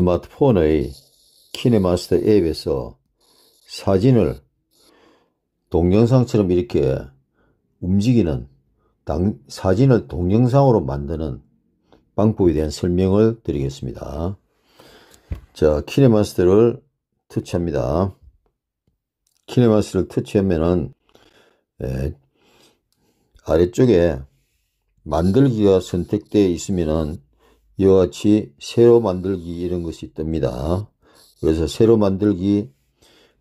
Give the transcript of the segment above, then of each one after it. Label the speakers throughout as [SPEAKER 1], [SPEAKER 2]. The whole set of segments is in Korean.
[SPEAKER 1] 스마트폰의 키네마스터 앱에서 사진을 동영상처럼 이렇게 움직이는 사진을 동영상으로 만드는 방법에 대한 설명을 드리겠습니다. 자, 키네마스터를 터치합니다. 키네마스터를 터치하면은 에, 예, 아래쪽에 만들기가 선택되어 있으면은 이와 같이 새로 만들기 이런 것이 뜹니다. 그래서 새로 만들기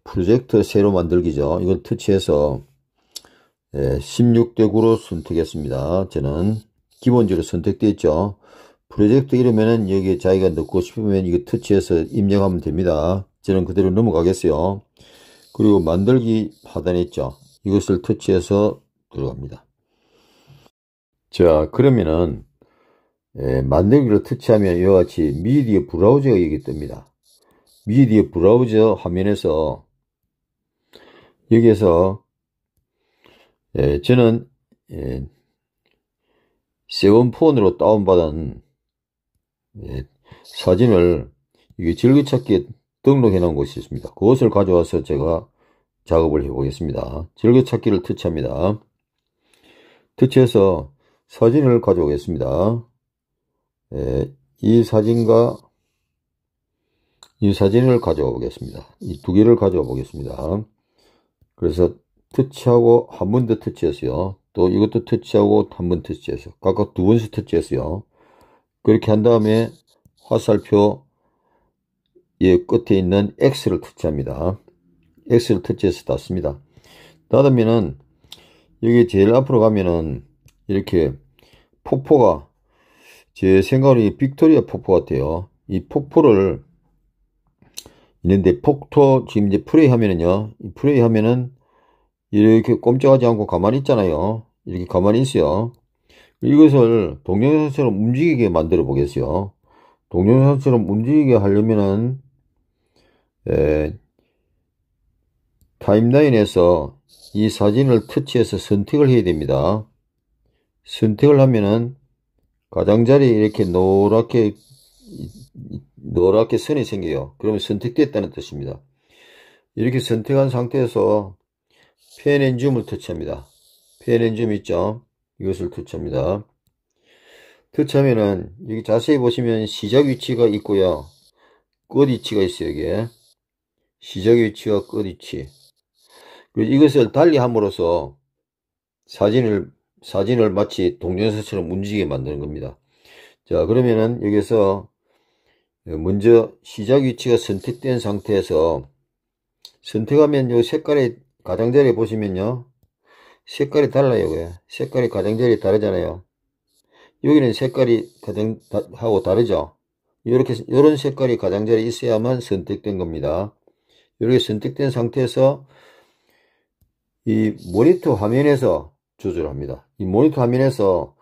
[SPEAKER 1] 프로젝트 새로 만들기죠. 이걸 터치해서 16대 예, 9로 선택했습니다. 저는 기본적으로 선택되어 있죠. 프로젝트 이러면은 여기에 자기가 넣고 싶으면 이거 터치해서 입력하면 됩니다. 저는 그대로 넘어가겠어요. 그리고 만들기 하단에 있죠. 이것을 터치해서 들어갑니다. 자 그러면은 예, 만들기를 터치하면 이와 같이 미디어 브라우저가 여기 뜹니다. 미디어 브라우저 화면에서 여기에서 예, 저는 예, 세븐폰으로 다운받은 예, 사진을 이게 즐겨찾기에 등록해 놓은 것이 있습니다. 그것을 가져와서 제가 작업을 해 보겠습니다. 즐겨찾기를 터치합니다. 터치해서 사진을 가져오겠습니다. 예, 이 사진과 이 사진을 가져와 보겠습니다. 이 두 개를 가져와 보겠습니다. 그래서 터치하고 한 번 더 터치했어요. 또 이것도 터치하고 한 번 터치했어요. 각각 두 번씩 터치했어요. 그렇게 한 다음에 화살표 예, 끝에 있는 X를 터치합니다. X를 터치해서 닫습니다. 닫으면은 여기 제일 앞으로 가면은 이렇게 폭포가 제생각으이 빅토리아 폭포 같아요. 이 폭포를 있는데 폭토 지금 이제 플레이 하면은요. 이 플레이 하면은 이렇게 꼼짝하지 않고 가만히 있잖아요. 이렇게 가만히 있어요. 이것을 동영상처럼 움직이게 만들어 보겠어요. 동영상처럼 움직이게 하려면은 에, 타임라인에서 이 사진을 터치해서 선택을 해야 됩니다. 선택을 하면은 가장자리 이렇게 노랗게 노랗게 선이 생겨요. 그러면 선택됐다는 뜻입니다. 이렇게 선택한 상태에서 페넨줌을 터치합니다. 페넨줌 있죠? 이것을 터치합니다. 터치하면은 여기 자세히 보시면 시작 위치가 있고요. 끝 위치가 있어요. 여기에. 시작 위치와 끝 위치. 그리고 이것을 달리 함으로써 사진을 사진을 마치 동전사처럼 움직이게 만드는 겁니다. 자 그러면은 여기서 먼저 시작 위치가 선택된 상태에서 선택하면 요 색깔의 가장자리에 보시면요 색깔이 달라요 왜? 색깔이 가장자리 다르잖아요 여기는 색깔이 가장 하고 다르죠 이렇게 이런 색깔이 가장자리에 있어야만 선택된 겁니다 이렇게 선택된 상태에서 이 모니터 화면에서 조절합니다. 이 모니터 화면에서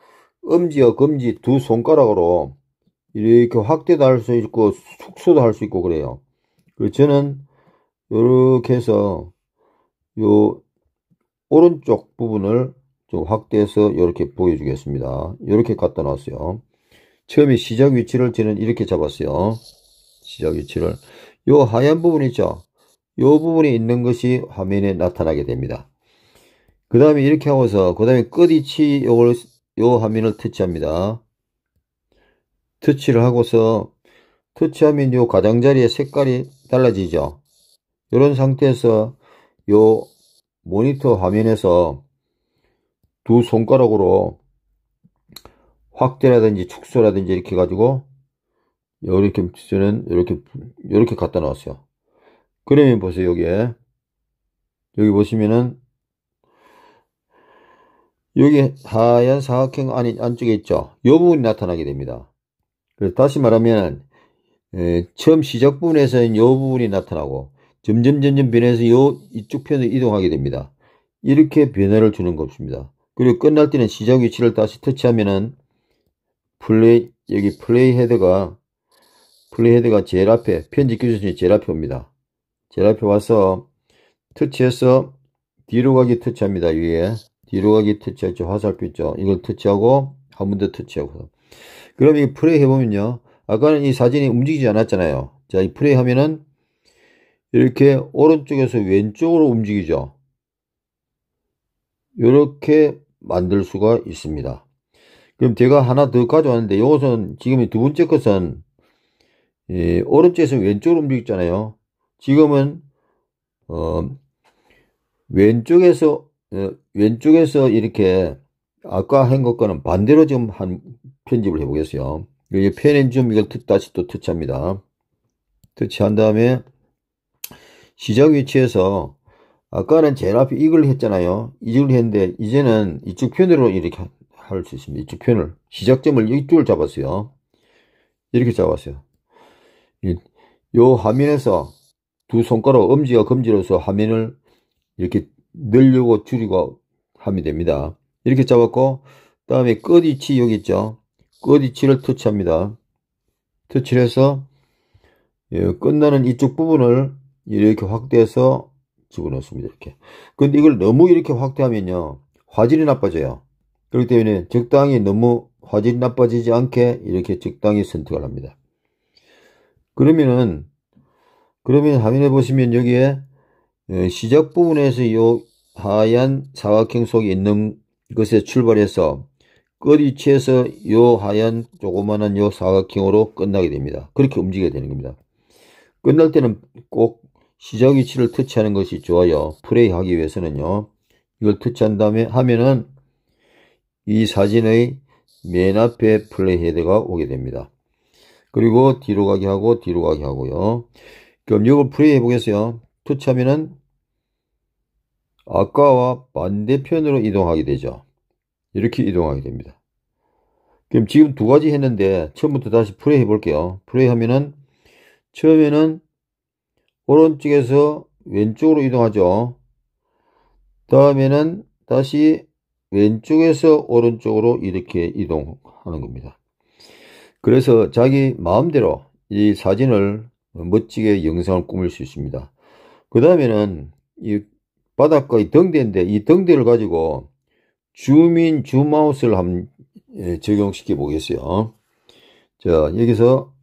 [SPEAKER 1] 엄지와 검지 두 손가락으로 이렇게 확대도 할 수 있고 축소도 할 수 있고 그래요. 그래서 저는 이렇게 해서 이 오른쪽 부분을 좀 확대해서 이렇게 보여주겠습니다. 이렇게 갖다 놨어요. 처음에 시작 위치를 저는 이렇게 잡았어요. 시작 위치를 이 하얀 부분 있죠? 이 부분이 있는 것이 화면에 나타나게 됩니다. 그 다음에 이렇게 하고서 그 다음에 끝위치 요걸 요 화면을 터치합니다 터치를 하고서 터치하면 요가장자리에 색깔이 달라지죠 이런 상태에서 요 모니터 화면에서 두 손가락으로 확대라든지 축소라든지 이렇게 가지고 요렇게 저는 이렇게 이렇게 갖다 놨어요 그러면 보세요 여기에 여기 보시면은 여기 하얀 사각형 안 안쪽에 있죠. 이 부분이 나타나게 됩니다. 그래서 다시 말하면 에, 처음 시작 부분에서는 이 부분이 나타나고 점점 점점 변해서 요 이쪽 편으로 이동하게 됩니다. 이렇게 변화를 주는 것입니다. 그리고 끝날 때는 시작 위치를 다시 터치하면은 플레이 여기 플레이 헤드가 플레이 헤드가 제일 앞에 편집 기준이 제일 앞에 옵니다. 제일 앞에 와서 터치해서 뒤로 가기 터치합니다. 위에 뒤로 가기 터치했죠. 화살표죠. 이걸 터치하고 한 번 더 터치하고. 그럼 이프레이 해보면요. 아까는 이 사진이 움직이지 않았잖아요. 자, 이프레이 하면은 이렇게 오른쪽에서 왼쪽으로 움직이죠. 이렇게 만들 수가 있습니다. 그럼 제가 하나 더 가져왔는데 이것은 지금 두 번째 것은 예, 오른쪽에서 왼쪽으로 움직이잖아요 지금은 어, 왼쪽에서 어, 왼쪽에서 이렇게 아까 한 것과는 반대로 지금 한 편집을 해보겠어요. 여기 펜앤 줌 이걸 다시 또 터치합니다. 터치한 다음에 시작 위치에서 아까는 제일 앞에 이걸 했잖아요. 이걸 했는데 이제는 이쪽 편으로 이렇게 할 수 있습니다. 이쪽 편을 시작점을 이쪽을 잡았어요. 이렇게 잡았어요. 이 화면에서 두 손가락 엄지와 검지로서 화면을 이렇게 늘리고 줄이고 하면 됩니다. 이렇게 잡았고 다음에 끝위치 여기 있죠. 끝위치를 터치합니다. 터치를 해서 예, 끝나는 이쪽 부분을 이렇게 확대해서 집어넣습니다. 이렇게. 근데 이걸 너무 이렇게 확대하면요. 화질이 나빠져요. 그렇기 때문에 적당히 너무 화질이 나빠지지 않게 이렇게 적당히 선택을 합니다. 그러면은, 그러면 화면에 보시면 여기에 예, 시작 부분에서 요 하얀 사각형 속에 있는 것에 출발해서 끝위치에서 요 하얀 조그마한 요 사각형으로 끝나게 됩니다. 그렇게 움직여야 되는 겁니다. 끝날 때는 꼭 시작 위치를 터치하는 것이 좋아요. 플레이 하기 위해서는요. 이걸 터치한 다음에 하면은 이 사진의 맨 앞에 플레이 헤드가 오게 됩니다. 그리고 뒤로 가게 하고 뒤로 가게 하고요. 그럼 이걸 플레이 해보겠어요. 터치하면은 아까와 반대편으로 이동하게 되죠. 이렇게 이동하게 됩니다. 그럼 지금 두 가지 했는데 처음부터 다시 플레이 해볼게요. 플레이 하면은 처음에는 오른쪽에서 왼쪽으로 이동하죠. 다음에는 다시 왼쪽에서 오른쪽으로 이렇게 이동하는 겁니다. 그래서 자기 마음대로 이 사진을 멋지게 영상을 꾸밀 수 있습니다. 그 다음에는 이 바닷가의 등대인데 이 등대를 가지고 줌인 줌아웃을 한번 예, 적용시켜 보겠어요. 자 여기서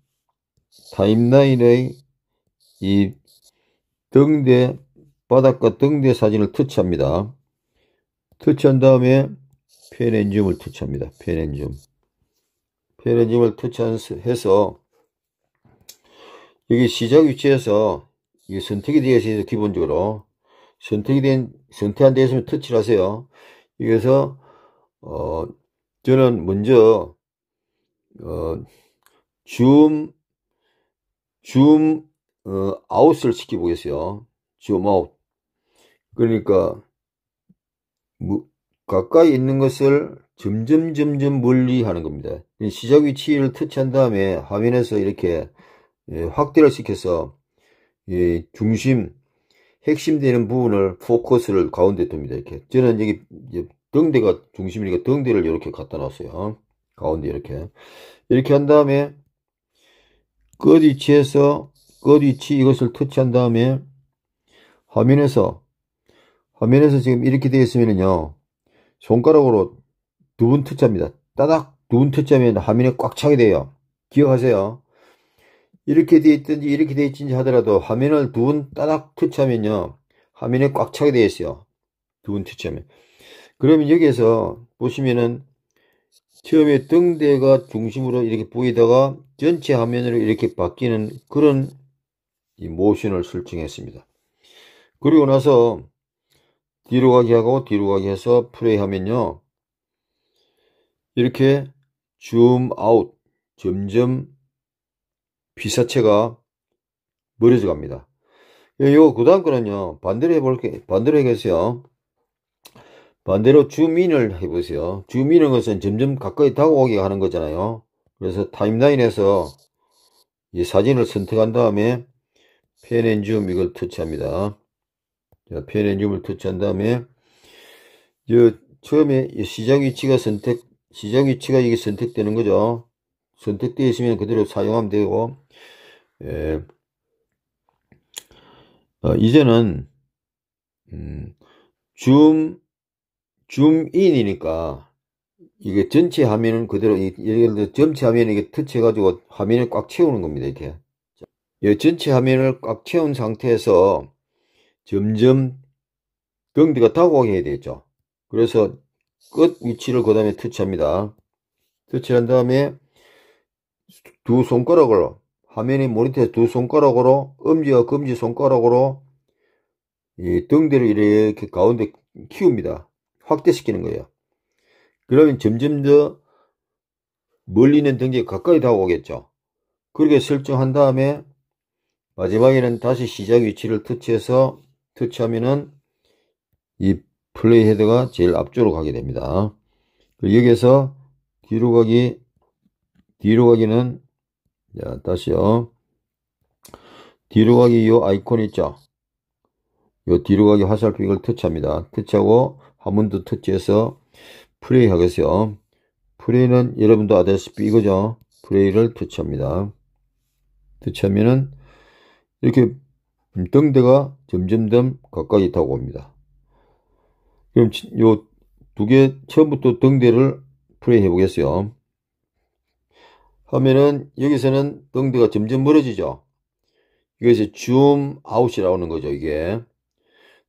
[SPEAKER 1] 타임라인의 이 등대 바닷가 등대 사진을 터치합니다. 터치한 다음에 페렌줌을 터치합니다. 페렌줌 페렌줌을 터치해서 여기 시작 위치에서 이게 선택이 되어 있어서 기본적으로 선택이 된, 선택한 데 있으면 터치를 하세요. 여기서, 어, 저는 먼저, 어, 줌, 줌, 어, 아웃을 시켜보겠어요. 줌 아웃. 그러니까, 뭐, 가까이 있는 것을 점점, 점점 멀리 하는 겁니다. 시작 위치를 터치한 다음에 화면에서 이렇게 예, 확대를 시켜서 예, 중심, 핵심되는 부분을 포커스를 가운데 둡니다. 이렇게. 저는 여기 등대가 중심이니까 등대를 이렇게 갖다 놨어요. 가운데 이렇게. 이렇게 한 다음에 끝위치에서 끝위치 이것을 터치한 다음에 화면에서 화면에서 지금 이렇게 되어 있으면요 손가락으로 두 번 터치합니다 따닥 두 번 터치하면 화면에 꽉 차게 돼요 기억하세요 이렇게 되어 있든지 이렇게 되어 있든지 하더라도 화면을 두번 따닥 터치하면요. 화면에 꽉 차게 되어 있어요. 두번 터치하면. 그러면 여기에서 보시면은 처음에 등대가 중심으로 이렇게 보이다가 전체 화면으로 이렇게 바뀌는 그런 이 모션을 설정했습니다. 그리고 나서 뒤로 가기 하고 뒤로 가기 해서 플레이 하면요. 이렇게 줌 아웃 점점 피사체가 버려져 갑니다. 이거그 다음 거는요 반대로 해볼게 반대로 해보세요. 반대로 주민을 해보세요. 주민은 것은 점점 가까이 다가오게 하는 거잖아요. 그래서 타임라인에서 이 사진을 선택한 다음에 펜앤줌 이걸 터치합니다. 자, 펜앤줌을 터치한 다음에 저 처음에 시작 위치가 선택 시작 위치가 이게 선택되는 거죠. 선택되어 있으면 그대로 사용하면 되고 예, 어, 이제는 음, 줌 줌인이니까 이게 전체 화면은 그대로 예를 들어 전체 화면 이게 터치해가지고 화면을 꽉 채우는 겁니다 이렇게 예, 전체 화면을 꽉 채운 상태에서 점점 경비가 다가오게 해야 되겠죠 그래서 끝 위치를 그 다음에 터치합니다 터치한 다음에 두손가락으로 화면이 모니터에 두 손가락으로 엄지와 검지 손가락으로 이 등대를 이렇게 가운데 키웁니다. 확대시키는 거예요. 그러면 점점 더 멀리 있는 등대 가까이 다가오겠죠. 그렇게 설정한 다음에 마지막에는 다시 시작 위치를 터치해서 터치하면은 이 플레이 헤드가 제일 앞쪽으로 가게 됩니다. 여기에서 뒤로 가기 뒤로 가기는 자, 다시요. 뒤로 가기 요 아이콘 있죠? 요 뒤로 가기 화살표 이걸 터치합니다. 터치하고 한번더 터치해서 플레이 하겠어요. 플레이는 여러분도 아다시피 이거죠. 플레이를 터치합니다. 터치하면은 이렇게 등대가 점점점 가까이 타고 옵니다. 그럼 요 두 개 처음부터 등대를 플레이 해보겠어요. 하면은 여기서는 등대가 점점 멀어지죠. 여기서 줌 아웃이라고 하는 거죠. 이게.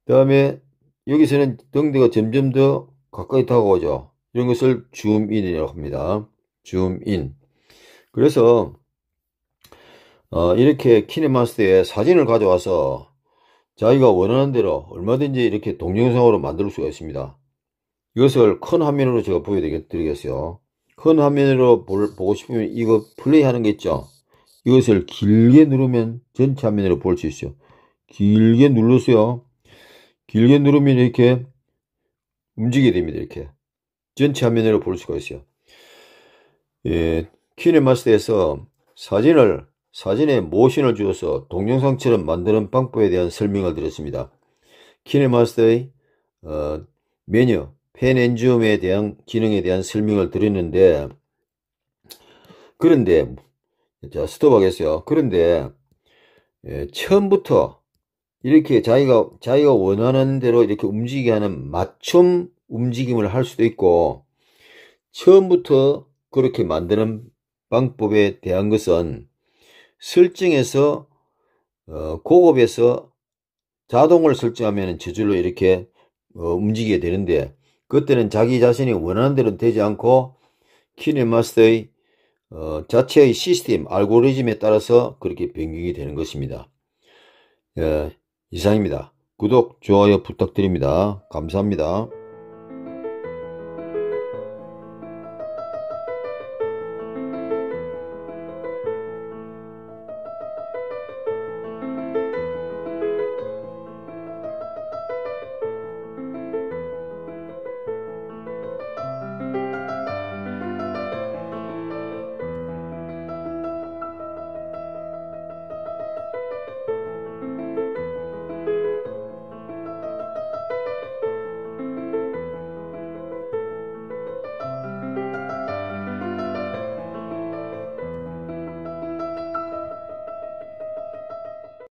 [SPEAKER 1] 그 다음에 여기서는 등대가 점점 더 가까이 다가오죠. 이런 것을 줌인이라고 합니다. 줌인. 그래서 어, 이렇게 키네마스터에 사진을 가져와서 자기가 원하는 대로 얼마든지 이렇게 동영상으로 만들 수가 있습니다. 이것을 큰 화면으로 제가 보여드리겠어요. 큰 화면으로 볼, 보고 싶으면 이거 플레이하는 게 있죠. 이것을 길게 누르면 전체 화면으로 볼 수 있어요. 길게 눌러서요 길게 누르면 이렇게 움직이게 됩니다. 이렇게 전체 화면으로 볼 수가 있어요. 예, 키네마스터에서 사진을 사진에 모션을 주어서 동영상처럼 만드는 방법에 대한 설명을 드렸습니다. 키네마스터의 어, 메뉴 펜엔지움에 대한 기능에 대한 설명을 드렸는데 그런데 자 스톱하겠어요. 그런데 예, 처음부터 이렇게 자기가 자기가 원하는 대로 이렇게 움직이게 하는 맞춤 움직임을 할 수도 있고 처음부터 그렇게 만드는 방법에 대한 것은 설정에서 어, 고급에서 자동을 설정하면 저절로 이렇게 어, 움직이게 되는데 그때는 자기 자신이 원하는 대로 되지 않고 키네마스의 터 어, 자체의 시스템, 알고리즘에 따라서 그렇게 변경이 되는 것입니다. 예, 이상입니다. 구독, 좋아요 부탁드립니다. 감사합니다.